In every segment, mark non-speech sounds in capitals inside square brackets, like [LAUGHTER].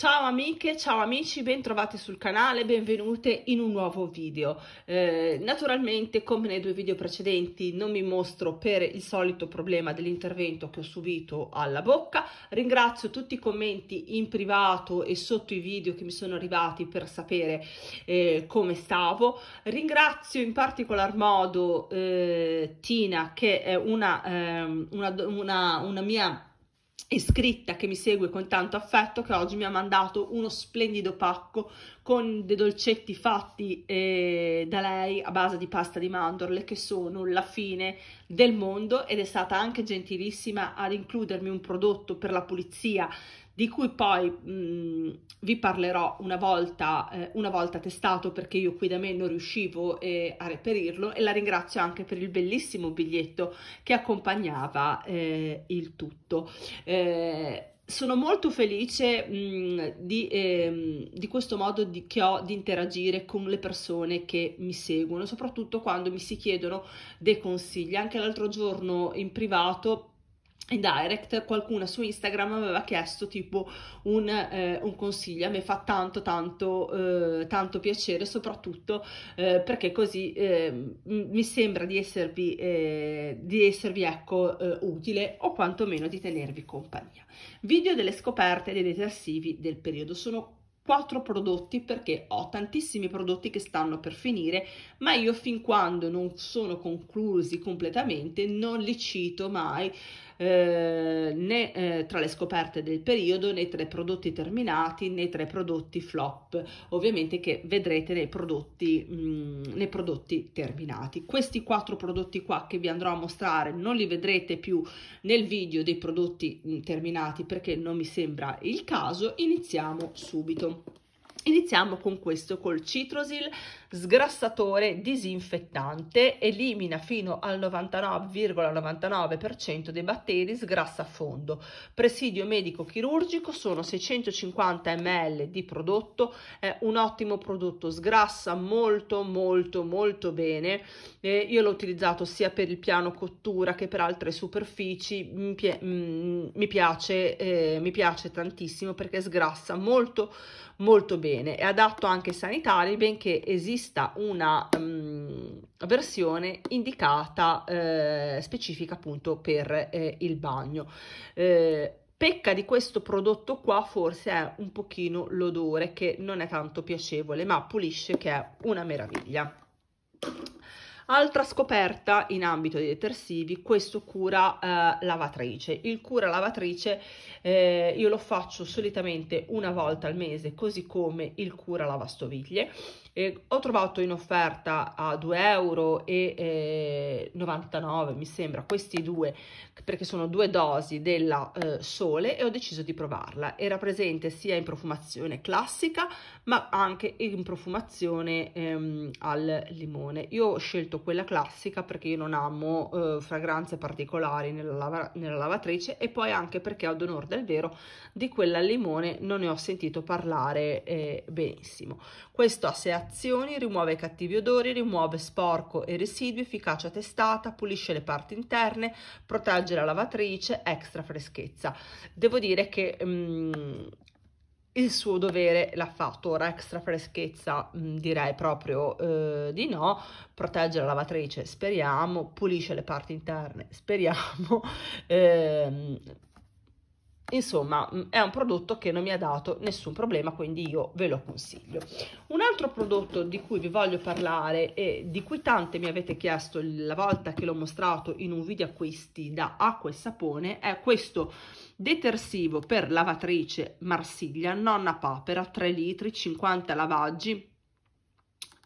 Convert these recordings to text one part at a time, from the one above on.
Ciao amiche, ciao amici, bentrovate sul canale, benvenute in un nuovo video. Eh, naturalmente, come nei due video precedenti, non mi mostro per il solito problema dell'intervento che ho subito alla bocca. Ringrazio tutti i commenti in privato e sotto i video che mi sono arrivati per sapere eh, come stavo. Ringrazio in particolar modo eh, Tina, che è una, ehm, una, una, una mia iscritta che mi segue con tanto affetto che oggi mi ha mandato uno splendido pacco con dei dolcetti fatti eh, da lei a base di pasta di mandorle che sono la fine del mondo ed è stata anche gentilissima ad includermi un prodotto per la pulizia di cui poi mh, vi parlerò una volta, eh, una volta, testato perché io qui da me non riuscivo eh, a reperirlo e la ringrazio anche per il bellissimo biglietto che accompagnava eh, il tutto. Eh, sono molto felice mh, di, ehm, di, questo modo di, che ho di interagire con le persone che mi seguono, soprattutto quando mi si chiedono dei consigli. Anche l'altro giorno in privato in direct qualcuna su Instagram aveva chiesto tipo un, eh, un consiglio, a me fa tanto tanto eh, tanto piacere soprattutto eh, perché così ehm, mi sembra di esservi, eh, di esservi ecco eh, utile o quantomeno di tenervi compagnia. Video delle scoperte dei detersivi del periodo, sono quattro prodotti perché ho tantissimi prodotti che stanno per finire, ma io fin quando non sono conclusi completamente non li cito mai né eh, tra le scoperte del periodo né tra i prodotti terminati né tra i prodotti flop, ovviamente che vedrete nei prodotti, mh, mm, nei prodotti terminati. Questi quattro prodotti qua che vi andrò a mostrare non li vedrete più nel video dei prodotti mh, mm, terminati perché non mi sembra il caso, iniziamo subito. Iniziamo con questo, col Citrosil sgrassatore disinfettante, elimina fino al 99,99% ,99 dei batteri, sgrassa a fondo. Presidio medico chirurgico, sono 650 ml di prodotto, è un ottimo prodotto, sgrassa molto molto molto bene. Eh, io l'ho utilizzato sia per il piano cottura che per altre superfici, mi, pi mm, mi piace, eh, mi piace tantissimo perché sgrassa molto molto bene bene, è adatto anche ai sanitari, benché esista una um, versione indicata eh, specifica appunto per eh, il bagno. Eh, Pecca di questo prodotto qua forse è un pochino l'odore che non è tanto piacevole, ma pulisce che è una meraviglia. Altra scoperta in ambito di detersivi, questo cura eh, lavatrice. Il cura lavatrice eh, io lo faccio solitamente una volta al mese, così come il cura lavastoviglie. Eh, ho trovato in offerta a 2,99 euro, eh, mi sembra, questi due, perché sono due dosi della eh, Sole e ho deciso di provarla. Era presente sia in profumazione classica, ma anche in profumazione ehm, al limone. Io ho scelto quella classica perché io non amo eh, fragranze particolari nella, lava nella, lavatrice e poi anche perché ad onore del vero di quella al limone non ne ho sentito parlare eh, benissimo. Questo ha 6 azioni, rimuove i cattivi odori, rimuove sporco e residui, efficacia testata, pulisce le parti interne, protegge la lavatrice, extra freschezza. Devo dire che mh, mm, il suo dovere l'ha fatto, ora extra freschezza mm, direi proprio eh, di no, protegge la lavatrice speriamo, pulisce le parti interne [LAUGHS] speriamo, eh, insomma mm, è un prodotto che non mi ha dato nessun problema quindi io ve lo consiglio un altro prodotto di cui vi voglio parlare e di cui tante mi avete chiesto la volta che l'ho mostrato in un video acquisti da acqua e sapone è questo detersivo per lavatrice Marsiglia, nonna papera, 3 litri, 50 lavaggi,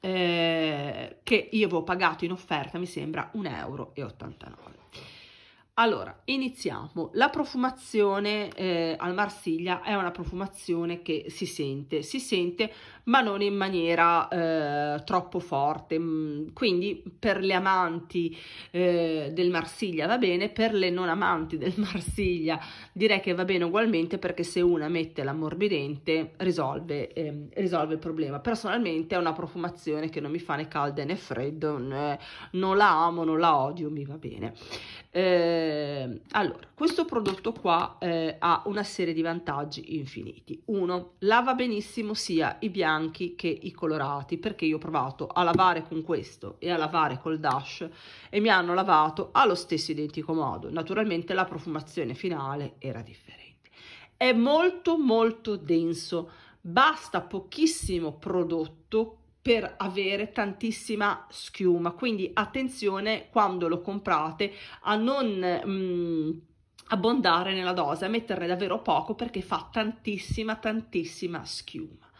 eh, che io avevo pagato in offerta, mi sembra, 1,89 euro. Allora, iniziamo. La profumazione eh, al Marsiglia è una profumazione che si sente, si sente ma non in maniera eh, troppo forte, mm, quindi per le amanti eh, del Marsiglia va bene, per le non amanti del [LAUGHS] Marsiglia direi che va bene ugualmente perché se una mette l'ammorbidente risolve, ehm, risolve il problema. Personalmente è una profumazione che non mi fa né calda né freddo, né, non la amo, non la odio, mi va bene. Eh, allora, questo prodotto qua eh, ha una serie di vantaggi infiniti. Uno, lava benissimo sia i bianchi che i colorati, perché io ho provato a lavare con questo e a lavare col Dash e mi hanno lavato allo stesso identico modo. Naturalmente la profumazione finale era differente. È molto molto denso, basta pochissimo prodotto per avere tantissima schiuma quindi attenzione quando lo comprate a non mm, abbondare nella dose, a metterne davvero poco perché fa tantissima tantissima schiuma.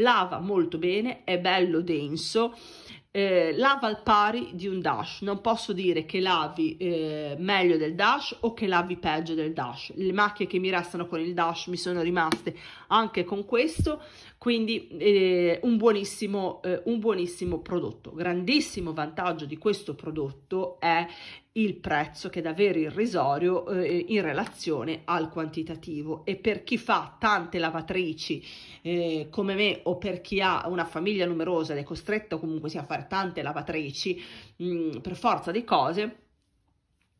Lava molto bene, è bello denso, eh, lava al pari di un dash, non posso dire che lavi eh, meglio del dash o che lavi peggio del dash, le macchie che mi restano con il dash mi sono rimaste anche con questo, quindi eh, un, buonissimo, eh, un buonissimo prodotto, grandissimo vantaggio di questo prodotto è il prezzo che è davvero irrisorio eh, in relazione al quantitativo e per chi fa tante lavatrici eh, come me o per chi ha una famiglia numerosa ed è costretto comunque sia a fare tante lavatrici mh, mm, per forza di cose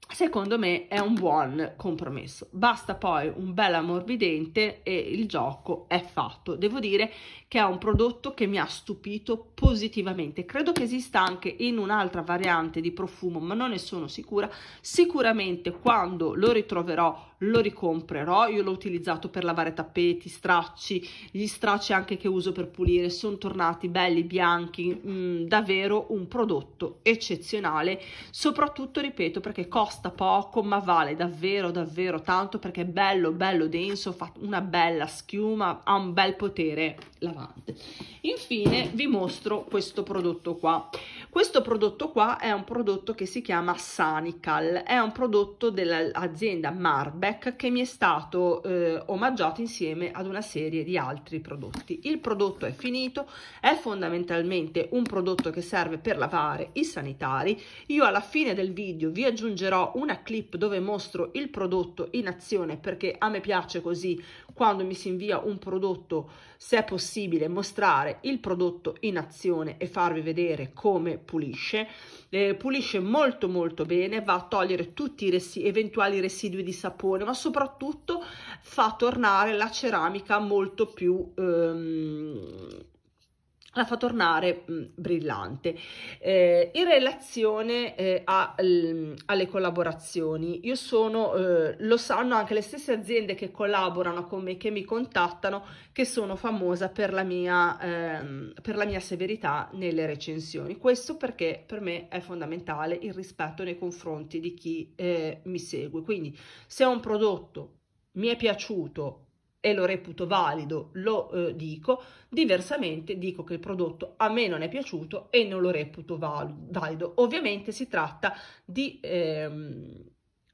secondo me è un buon compromesso basta poi un bel ammorbidente e il gioco è fatto devo dire che è un prodotto che mi ha stupito positivamente credo che esista anche in un'altra variante di profumo ma non ne sono sicura sicuramente quando lo ritroverò lo ricomprerò io l'ho utilizzato per lavare tappeti stracci gli stracci anche che uso per pulire sono tornati belli bianchi mm, davvero un prodotto eccezionale soprattutto ripeto perché costa costa poco ma vale davvero davvero tanto perché è bello bello denso, fa una bella schiuma, ha un bel potere lavante. Infine vi mostro questo prodotto qua questo prodotto qua è un prodotto che si chiama Sanical, è un prodotto dell'azienda Marbeck che mi è stato eh, omaggiato insieme ad una serie di altri prodotti. Il prodotto è finito, è fondamentalmente un prodotto che serve per lavare i sanitari. Io alla fine del video vi aggiungerò una clip dove mostro il prodotto in azione perché a me piace così quando mi si invia un prodotto, se è possibile mostrare il prodotto in azione e farvi vedere come pulisce. Eh, pulisce molto molto bene, va a togliere tutti i resi eventuali residui di sapone, ma soprattutto fa tornare la ceramica molto più ehm, la fa tornare mh, mm, brillante eh, in relazione eh, a, l, mm, alle collaborazioni io sono eh, lo sanno anche le stesse aziende che collaborano con me che mi contattano che sono famosa per la mia ehm, per la mia severità nelle recensioni questo perché per me è fondamentale il rispetto nei confronti di chi eh, mi segue quindi se un prodotto mi è piaciuto e lo reputo valido, lo eh, dico, diversamente dico che il prodotto a me non è piaciuto e non lo reputo valido. Ovviamente si tratta di ehm,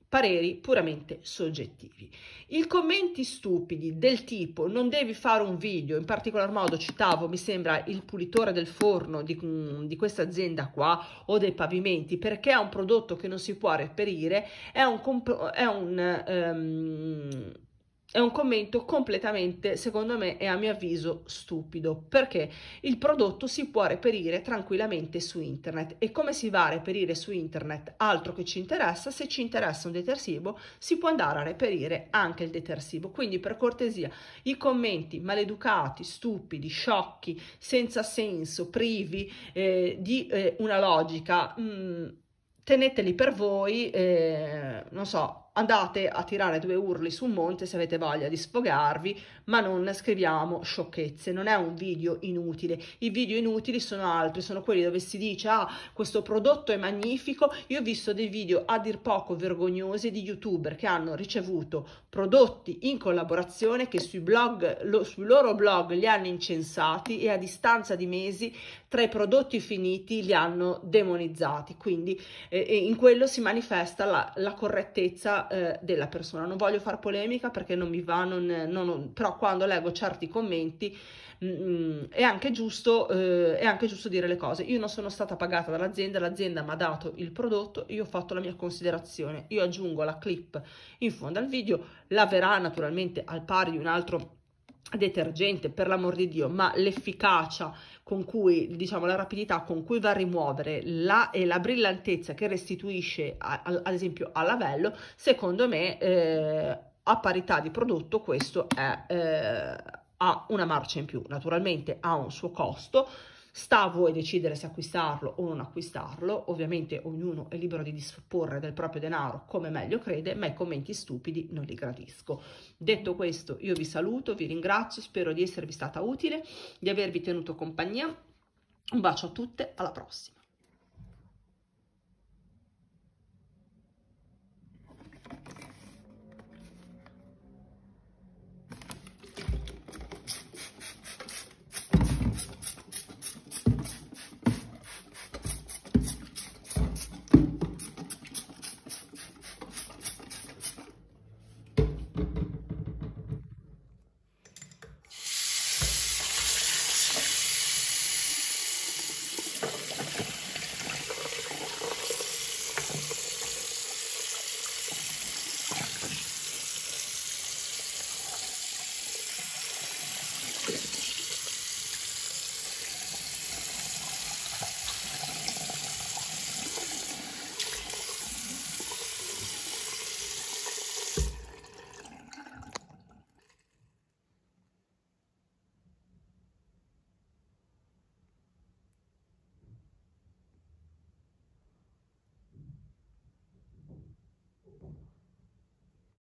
pareri puramente soggettivi. I commenti stupidi del tipo non devi fare un video, in particolar modo citavo, mi sembra, il pulitore del forno di, mm, di questa azienda qua o dei pavimenti, perché è un prodotto che non si può reperire, è un... Comp- è un um, è un commento completamente, secondo me e a mio avviso, stupido, perché il prodotto si può reperire tranquillamente su internet e come si va a reperire su internet altro che ci interessa, se ci interessa un detersivo si può andare a reperire anche il detersivo, quindi per cortesia i commenti maleducati, stupidi, sciocchi, senza senso, privi eh, di eh, una logica, mh, mm, teneteli per voi, eh, non so, andate a tirare due urli su un monte se avete voglia di sfogarvi, ma non scriviamo sciocchezze, non è un video inutile. I video inutili sono altri, sono quelli dove si dice "Ah, questo prodotto è magnifico". Io ho visto dei video a dir poco vergognosi di youtuber che hanno ricevuto prodotti in collaborazione che sui blog lo, sui loro blog li hanno incensati e a distanza di mesi tra i prodotti finiti li hanno demonizzati. Quindi eh, in quello si manifesta la, la correttezza eh, della persona. Non voglio fare polemica perché non mi va, non, non, però quando leggo certi commenti mh, mm, mm, è, anche giusto, eh, è anche giusto dire le cose. Io non sono stata pagata dall'azienda, l'azienda mi ha dato il prodotto, io ho fatto la mia considerazione, io aggiungo la clip in fondo al video, la verrà naturalmente al pari di un altro detergente per l'amor di Dio ma l'efficacia con cui diciamo la rapidità con cui va a rimuovere la, e la brillantezza che restituisce a, a, ad esempio al lavello secondo me eh, a parità di prodotto questo è, eh, ha una marcia in più naturalmente ha un suo costo Sta a voi decidere se acquistarlo o non acquistarlo, ovviamente ognuno è libero di disporre del proprio denaro come meglio crede, ma i commenti stupidi non li gradisco. Detto questo io vi saluto, vi ringrazio, spero di esservi stata utile, di avervi tenuto compagnia, un bacio a tutte, alla prossima.